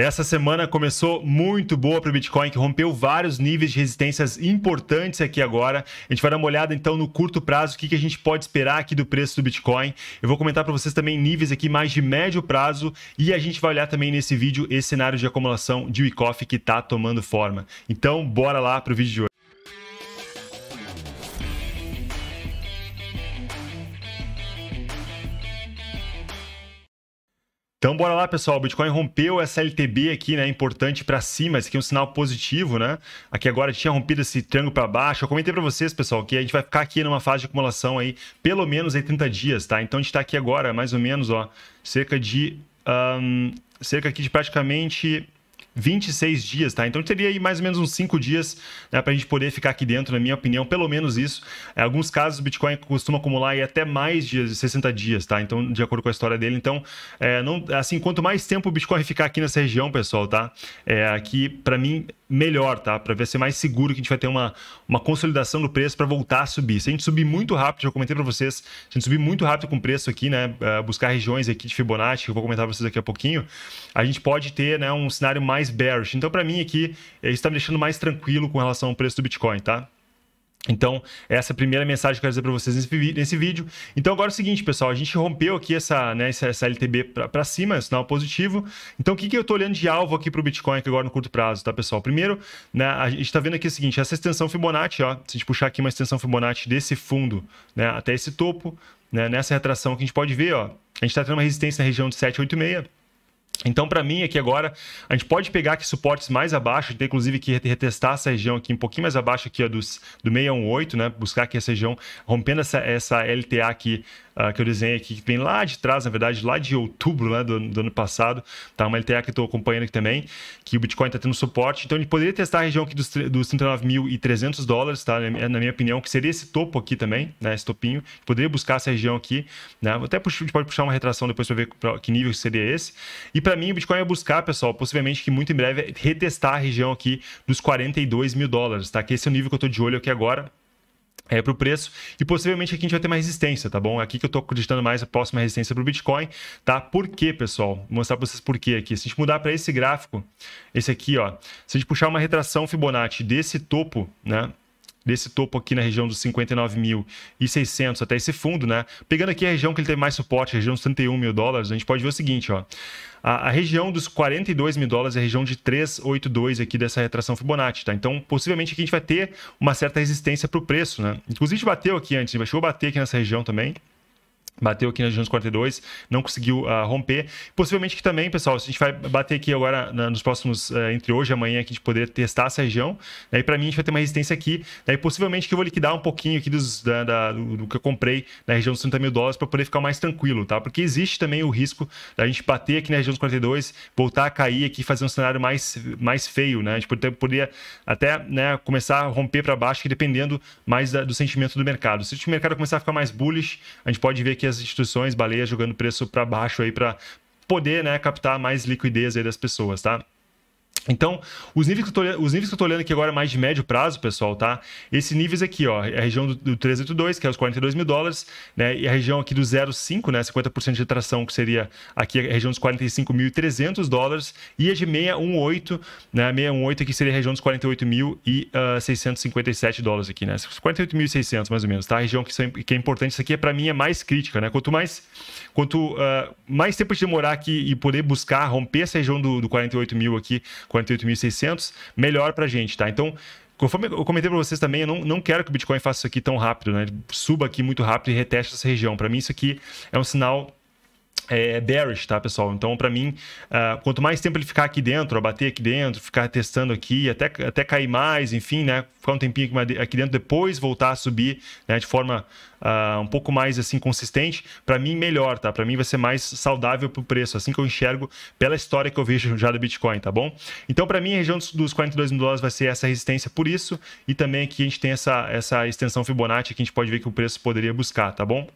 Essa semana começou muito boa para o Bitcoin, que rompeu vários níveis de resistências importantes aqui agora. A gente vai dar uma olhada então no curto prazo, o que, que a gente pode esperar aqui do preço do Bitcoin. Eu vou comentar para vocês também níveis aqui mais de médio prazo e a gente vai olhar também nesse vídeo esse cenário de acumulação de Wyckoff que está tomando forma. Então, bora lá para o vídeo de hoje. Então bora lá, pessoal. O Bitcoin rompeu essa LTB aqui, né? Importante para cima. Esse aqui é um sinal positivo, né? Aqui agora tinha rompido esse triângulo para baixo. Eu comentei para vocês, pessoal, que a gente vai ficar aqui numa fase de acumulação aí pelo menos aí 30 dias, tá? Então a gente está aqui agora, mais ou menos, ó, cerca de um, cerca aqui de praticamente 26 dias, tá? Então teria aí mais ou menos uns 5 dias né, para a gente poder ficar aqui dentro, na minha opinião, pelo menos isso. Em é, alguns casos, o Bitcoin costuma acumular aí até mais dias, 60 dias, tá? Então, de acordo com a história dele. Então, é, não, assim, quanto mais tempo o Bitcoin ficar aqui nessa região, pessoal, tá? É, aqui, para mim, melhor, tá? Para ver se é mais seguro que a gente vai ter uma, uma consolidação do preço para voltar a subir. Se a gente subir muito rápido, já comentei para vocês, se a gente subir muito rápido com o preço aqui, né, é, buscar regiões aqui de Fibonacci, que eu vou comentar para vocês daqui a pouquinho, a gente pode ter, né, um cenário mais bearish. Então, para mim aqui, isso está me deixando mais tranquilo com relação ao preço do Bitcoin, tá? Então, essa é a primeira mensagem que eu quero dizer para vocês nesse, nesse, vídeo. Então, agora é o seguinte, pessoal, a gente rompeu aqui essa, né, essa, essa LTB para cima, é um sinal positivo. Então, o que, que eu estou olhando de alvo aqui para o Bitcoin agora no curto prazo, tá, pessoal? Primeiro, né, a gente está vendo aqui o seguinte, essa extensão Fibonacci, ó, se a gente puxar aqui uma extensão Fibonacci desse fundo né, até esse topo, né, nessa retração que a gente pode ver, ó, a gente está tendo uma resistência na região de 786, então, para mim, aqui agora, a gente pode pegar aqui suportes mais abaixo, tem inclusive que retestar essa região aqui um pouquinho mais abaixo aqui, ó, dos, do 618, né? Buscar aqui essa região, rompendo essa, essa LTA aqui uh, que eu desenhei aqui, que vem lá de trás, na verdade, lá de outubro né, do, do ano passado, tá? Uma LTA que eu estou acompanhando aqui também, que o Bitcoin está tendo suporte. Então, ele poderia testar a região aqui dos, dos 39.300 dólares, tá? Na minha opinião, que seria esse topo aqui também, né? Esse topinho. Poderia buscar essa região aqui, né? Até puxar a gente pode puxar uma retração depois para ver que nível seria esse. E para mim, o Bitcoin ia é buscar, pessoal, possivelmente que muito em breve é retestar a região aqui dos 42 mil dólares, tá? Que esse é o nível que eu estou de olho aqui agora é, para o preço e possivelmente aqui a gente vai ter mais resistência, tá bom? aqui que eu estou acreditando mais a próxima resistência para o Bitcoin, tá? Por quê, pessoal? Vou mostrar para vocês por quê aqui. Se a gente mudar para esse gráfico, esse aqui, ó, se a gente puxar uma retração Fibonacci desse topo, né? desse topo aqui na região dos 59.600 até esse fundo, né? Pegando aqui a região que ele tem mais suporte, a região dos 31 mil dólares, a gente pode ver o seguinte, ó. A, a região dos 42 mil dólares é a região de 382 aqui dessa retração Fibonacci, tá? Então, possivelmente aqui a gente vai ter uma certa resistência para o preço, né? Inclusive, bateu aqui antes, chegou a bater aqui nessa região também bateu aqui na região dos 42, não conseguiu uh, romper. Possivelmente que também, pessoal, a gente vai bater aqui agora na, nos próximos, uh, entre hoje e amanhã, que a gente poder testar essa região. Né, e para mim, a gente vai ter uma resistência aqui. Né, e possivelmente que eu vou liquidar um pouquinho aqui dos, da, da, do, do, que eu comprei na região dos 30 mil dólares para poder ficar mais tranquilo, tá? Porque existe também o risco da gente bater aqui na região dos 42, voltar a cair aqui, fazer um cenário mais, mais feio, né? A gente poderia, poderia até né, começar a romper para baixo, dependendo mais da, do sentimento do mercado. Se o mercado começar a ficar mais bullish, a gente pode ver que as instituições, baleia jogando preço para baixo aí para poder, né, captar mais liquidez aí das pessoas, tá? Então, os níveis que eu estou olhando aqui agora mais de médio prazo, pessoal, tá? Esses níveis aqui, ó, é a região do, do 382, que é os 42 mil dólares, né? E a região aqui do 05, né? 50% de tração, que seria aqui a região dos 45.300 dólares. E a de 618, né? 618 aqui seria a região dos 48.657 dólares aqui, né? 48.600 mais ou menos, tá? A região que, que é importante, isso aqui é, para mim é mais crítica, né? Quanto mais, quanto, uh, mais tempo de demorar aqui e poder buscar romper essa região do, do 48 mil aqui, 48.600, melhor para a gente, tá? Então, Conforme eu comentei para vocês também, eu não, não quero que o Bitcoin faça isso aqui tão rápido, né? suba aqui muito rápido e reteste essa região. Para mim, isso aqui é um sinal é, é bearish, tá, pessoal? Então, para mim, uh, quanto mais tempo ele ficar aqui dentro, bater aqui dentro, ficar testando aqui, até, até cair mais, enfim, né? Ficar um tempinho aqui dentro, depois voltar a subir, né? De forma uh, um pouco mais, assim, consistente, para mim, melhor, tá? Para mim vai ser mais saudável pro preço, assim que eu enxergo pela história que eu vejo já do Bitcoin, tá bom? Então, para mim, a região dos 42 mil dólares vai ser essa resistência por isso, e também aqui a gente tem essa, essa extensão Fibonacci que a gente pode ver que o preço poderia buscar, tá bom?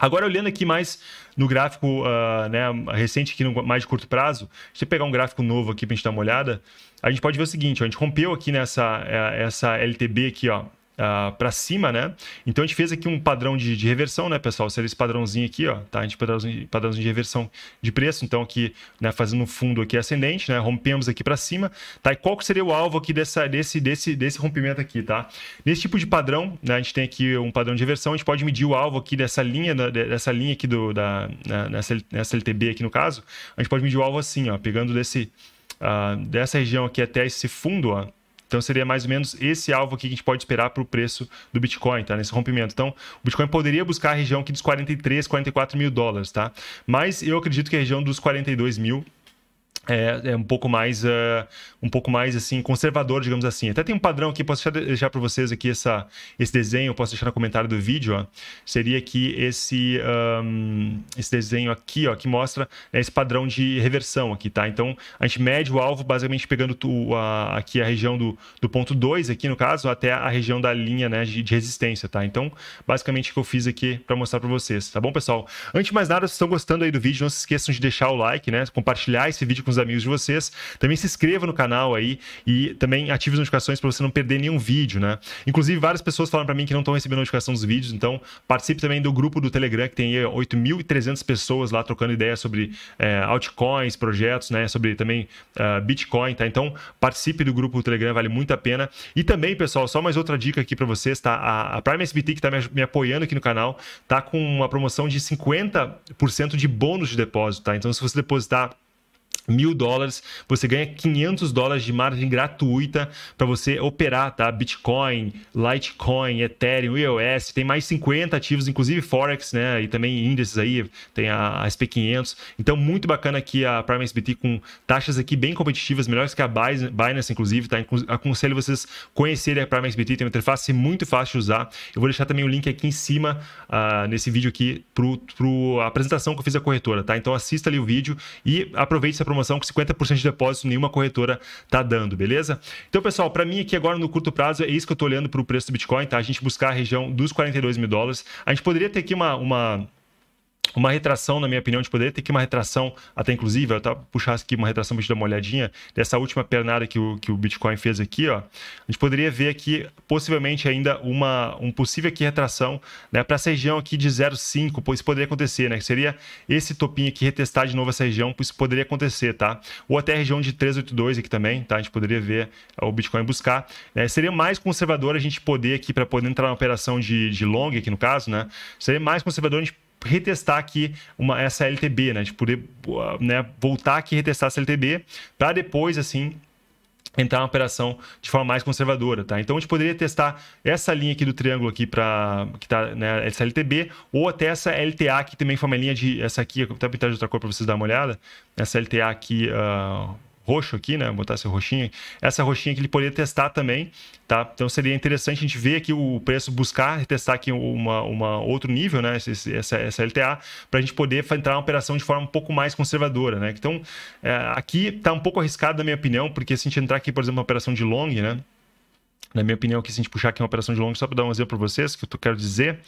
Agora, olhando aqui mais no gráfico uh, né, recente, aqui no, mais de curto prazo, deixa eu pegar um gráfico novo aqui para a gente dar uma olhada. A gente pode ver o seguinte: ó, a gente rompeu aqui nessa eh, essa LTB aqui, ó, uh, ah, para cima, né? Então a gente fez aqui um padrão de, de, reversão, né, pessoal? Seria esse padrãozinho aqui, ó, tá? A gente padrãozinho, padrãozinho de reversão de preço, então aqui, né, fazendo um fundo aqui ascendente, né? Rompemos aqui para cima, tá? E qual que seria o alvo aqui dessa, desse, desse, desse rompimento aqui, tá? Nesse tipo de padrão, né, a gente tem aqui um padrão de reversão, a gente pode medir o alvo aqui dessa linha, né, dessa linha aqui do, da, né, nessa, nessa LTB aqui no caso, a gente pode medir o alvo assim, ó, pegando desse, uh, dessa região aqui até esse fundo, ó, então seria mais ou menos esse alvo aqui que a gente pode esperar para o preço do Bitcoin, tá? Nesse rompimento. Então, o Bitcoin poderia buscar a região aqui dos 43, 44 mil dólares, tá? Mas eu acredito que a região dos 42 mil é, é, um pouco mais uh, um pouco mais assim conservador digamos assim até tem um padrão aqui posso deixar, para vocês aqui essa esse desenho posso deixar no comentário do vídeo ó. seria que esse um, ah, esse desenho aqui ó que mostra né, esse padrão de reversão aqui tá então a gente mede o alvo basicamente pegando tu, a, aqui a região do, do ponto 2 aqui no caso até a região da linha né de, de resistência tá então basicamente o que eu fiz aqui para mostrar para vocês tá bom pessoal antes de mais nada se estão gostando aí do vídeo não se esqueçam de deixar o like né compartilhar esse vídeo com com os amigos de vocês. Também se inscreva no canal aí e também ative as notificações para você não perder nenhum vídeo, né? Inclusive, várias pessoas falaram para mim que não estão recebendo notificação dos vídeos, então participe também do grupo do Telegram, que tem 8.300 pessoas lá trocando ideias sobre é, altcoins, projetos, né? Sobre também uh, Bitcoin, tá? Então, participe do grupo do Telegram, vale muito a pena. E também, pessoal, só mais outra dica aqui para vocês, tá? A, a Prime SBT, que está me, me apoiando aqui no canal, tá com uma promoção de 50% de bônus de depósito, tá? Então, se você depositar mil dólares, você ganha 500 dólares de margem gratuita para você operar, tá? Bitcoin, Litecoin, Ethereum, EOS, tem mais 50 ativos, inclusive Forex, né? E também índices aí, tem a SP500. Então, muito bacana aqui a Prime SBT com taxas aqui bem competitivas, melhores que a Binance, inclusive, tá? Aconselho vocês conhecerem a Prime SBT, tem uma interface muito fácil de usar. Eu vou deixar também o link aqui em cima, uh, nesse vídeo aqui, para a apresentação que eu fiz da corretora, tá? Então, assista ali o vídeo e aproveite essa promoção promoção com 50% de depósito, nenhuma corretora tá dando, beleza? Então, pessoal, para mim aqui agora no curto prazo, é isso que eu tô olhando para o preço do Bitcoin, tá? A gente buscar a região dos 42 mil dólares. A gente poderia ter aqui uma, uma uma retração, na minha opinião, de poder ter que uma retração, até inclusive, eu puxar aqui uma retração para gente dar uma olhadinha, dessa última pernada que o, que o Bitcoin fez aqui, ó, a gente poderia ver aqui, possivelmente, ainda uma um possível aqui retração né, para essa região aqui de 0,5, isso poderia acontecer, né? Que seria esse topinho aqui retestar de novo essa região, isso poderia acontecer, tá? Ou até a região de 382 aqui também, tá? A gente poderia ver é, o Bitcoin buscar. Né? Seria mais conservador a gente poder aqui, para poder entrar na operação de, de long aqui no caso, né? Seria mais conservador a gente retestar aqui uma, essa LTB, né? De poder uh, né, voltar aqui e retestar essa LTB para depois, assim, entrar na operação de forma mais conservadora, tá? Então a gente poderia testar essa linha aqui do triângulo aqui para que tá né, essa LTB ou até essa LTA que também foi uma linha de essa aqui, vou até pintar de outra cor para vocês dar uma olhada. Essa LTA aqui, uh, roxo aqui, né? botar essa roxinha. Essa roxinha que ele poderia testar também, tá? Então seria interessante a gente ver aqui o preço, buscar testar aqui uma, uma outro nível, né? Essa essa, essa LTA, para a gente poder entrar uma operação de forma um pouco mais conservadora, né? Então é, aqui está um pouco arriscado, na minha opinião, porque se a gente entrar aqui, por exemplo, uma operação de long, né? na minha opinião, que se a gente puxar aqui uma operação de longo, só para dar um exemplo para vocês, que eu quero dizer,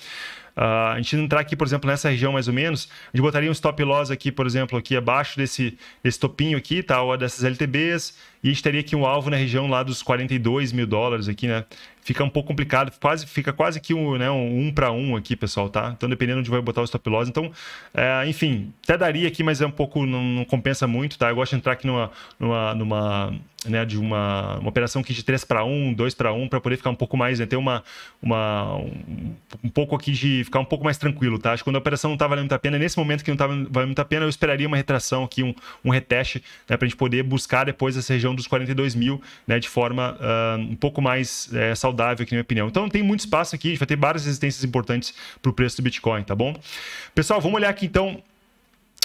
ah, a gente entrar aqui, por exemplo, nessa região mais ou menos, a gente botaria um stop loss aqui, por exemplo, aqui abaixo desse, desse topinho aqui, tá? Ou dessas LTBs, e a gente teria aqui um alvo na região lá dos 42 mil dólares aqui, né? Fica um pouco complicado, quase, fica quase que um, né, um, um para um aqui, pessoal, tá? Então, dependendo de onde vai botar o stop loss. Então, é, enfim, até daria aqui, mas é um pouco, não, não, compensa muito, tá? Eu gosto de entrar aqui numa, numa, numa né, de uma, uma operação aqui de 3 para 1, 2 para 1, para poder ficar um pouco mais, né? Ter uma, uma, um, um pouco aqui de ficar um pouco mais tranquilo, tá? Acho que quando a operação não tá valendo muito a pena, nesse momento que não tá valendo muito a pena, eu esperaria uma retração aqui, um, um reteste, né? Pra gente poder buscar depois essa região dos 42 mil, né? De forma uh, um pouco mais é, saudável, aqui na minha opinião. Então, tem muito espaço aqui, a gente vai ter várias resistências importantes pro preço do Bitcoin, tá bom? Pessoal, vamos olhar aqui então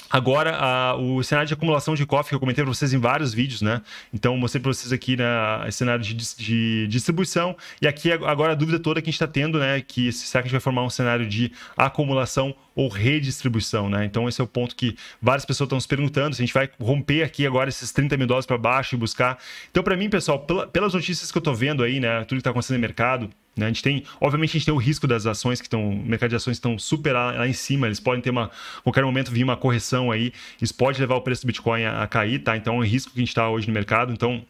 Agora, a, o cenário de acumulação de cofre que eu comentei para vocês em vários vídeos, né? Então, mostrei para vocês aqui na né, cenário de, de, distribuição. E aqui, agora, a dúvida toda que a gente está tendo, né? Que será que a gente vai formar um cenário de acumulação ou redistribuição, né? Então, esse é o ponto que várias pessoas estão se perguntando, se a gente vai romper aqui agora esses 30 mil dólares para baixo e buscar. Então, para mim, pessoal, pelas notícias que eu estou vendo aí, né? Tudo que está acontecendo no mercado, né? A gente tem, obviamente, a gente tem o risco das ações que estão, mercado de ações estão super lá, em cima, eles podem ter uma, qualquer momento vir uma correção aí, isso pode levar o preço do Bitcoin a, a cair, tá? Então é um risco que a gente está hoje no mercado, então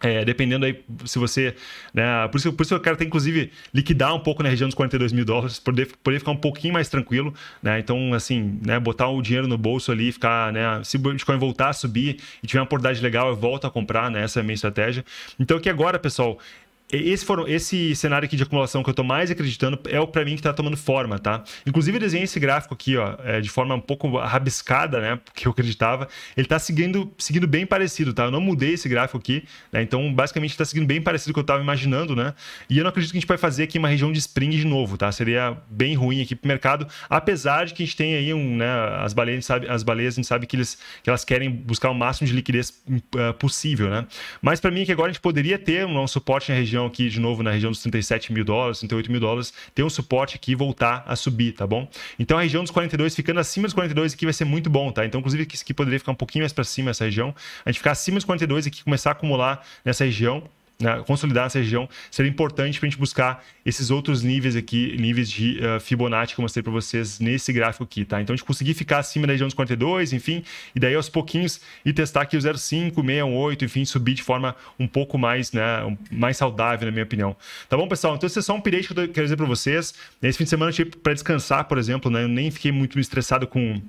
é, dependendo aí se você. Né, por, isso, por isso eu quero até, inclusive, liquidar um pouco na região dos 42 mil dólares, poder, poder ficar um pouquinho mais tranquilo. Né? Então, assim, né, botar o dinheiro no bolso ali, ficar. Né, se o Bitcoin voltar a subir e tiver uma oportunidade legal, eu volto a comprar, né? Essa é a minha estratégia. Então, aqui agora, pessoal, esse, foram, esse cenário aqui de acumulação que eu estou mais acreditando é o para mim que está tomando forma, tá? Inclusive, eu desenhei esse gráfico aqui, ó, é, de forma um pouco rabiscada, né? Porque eu acreditava. Ele está seguindo, seguindo bem parecido, tá? Eu não mudei esse gráfico aqui, né? Então, basicamente, está seguindo bem parecido com o que eu estava imaginando, né? E eu não acredito que a gente vai fazer aqui uma região de spring de novo, tá? Seria bem ruim aqui para o mercado, apesar de que a gente tem aí um, né? As baleias, sabe, as baleias a gente sabe que, eles, que elas querem buscar o máximo de liquidez uh, possível, né? Mas para mim, que agora a gente poderia ter um, um suporte na região região aqui, de novo, na região dos 37 mil dólares, 38 mil dólares, ter um suporte aqui e voltar a subir, tá bom? Então a região dos 42, ficando acima dos 42 aqui vai ser muito bom, tá? Então, inclusive, que poderia ficar um pouquinho mais para cima essa região. A gente ficar acima dos 42 aqui, começar a acumular nessa região, né, consolidar essa região seria importante para a gente buscar esses outros níveis aqui, níveis de uh, Fibonacci que eu mostrei para vocês nesse gráfico aqui, tá? Então a gente conseguir ficar acima da região dos 42, enfim, e daí aos pouquinhos e testar aqui o 0,5, 618, enfim, subir de forma um pouco mais, né, mais saudável, na minha opinião. Tá bom, pessoal? Então esse é só um update que eu quero dizer para vocês. Esse fim de semana eu tive para descansar, por exemplo, né? Eu nem fiquei muito estressado com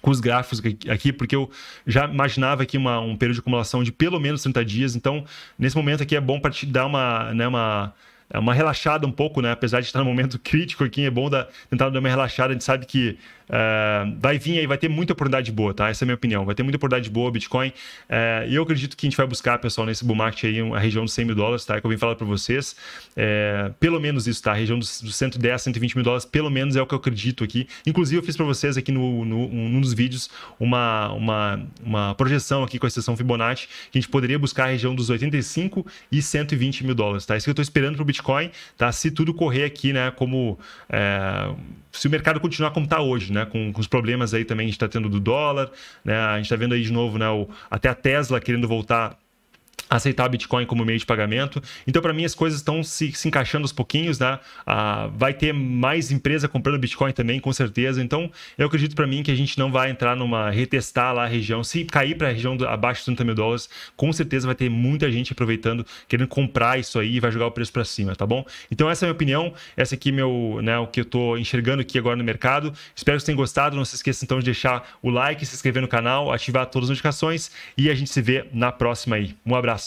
com os gráficos aqui, porque eu já imaginava aqui uma, um período de acumulação de pelo menos 30 dias. Então, nesse momento aqui é bom para te dar uma, né, uma é uma relaxada um pouco, né? Apesar de estar no momento crítico aqui, é bom da tentar dar uma relaxada. A gente sabe que eh, vai vir aí, vai ter muita oportunidade boa, tá? Essa é a minha opinião. Vai ter muita oportunidade boa, Bitcoin. Eh, e eu acredito que a gente vai buscar, pessoal, nesse bull market aí, a região dos 100 mil dólares, tá? É que eu vim falar para vocês. Eh, pelo menos isso, tá? A região dos 110, 120 mil dólares, pelo menos é o que eu acredito aqui. Inclusive, eu fiz para vocês aqui no, no, num dos vídeos uma, uma, uma projeção aqui com a exceção Fibonacci, que a gente poderia buscar a região dos 85 e 120 mil dólares, tá? É isso que eu tô esperando pro Bitcoin Bitcoin, tá? Se tudo correr aqui, né? Como é, se o mercado continuar como está hoje, né? Com, com, os problemas aí também a gente está tendo do dólar, né? A gente está vendo aí de novo, né? O, até a Tesla querendo voltar aceitar Bitcoin como meio de pagamento. Então, para mim, as coisas estão se, se encaixando aos pouquinhos, né? Ah, vai ter mais empresa comprando Bitcoin também, com certeza. Então, eu acredito para mim que a gente não vai entrar numa retestar lá a região. Se cair para a região do, abaixo de 30 mil dólares, com certeza vai ter muita gente aproveitando, querendo comprar isso aí e vai jogar o preço para cima, tá bom? Então, essa é a minha opinião. Essa aqui é meu, né, o que eu estou enxergando aqui agora no mercado. Espero que vocês tenham gostado. Não se esqueça então, de deixar o like, se inscrever no canal, ativar todas as notificações e a gente se vê na próxima aí. Um abraço.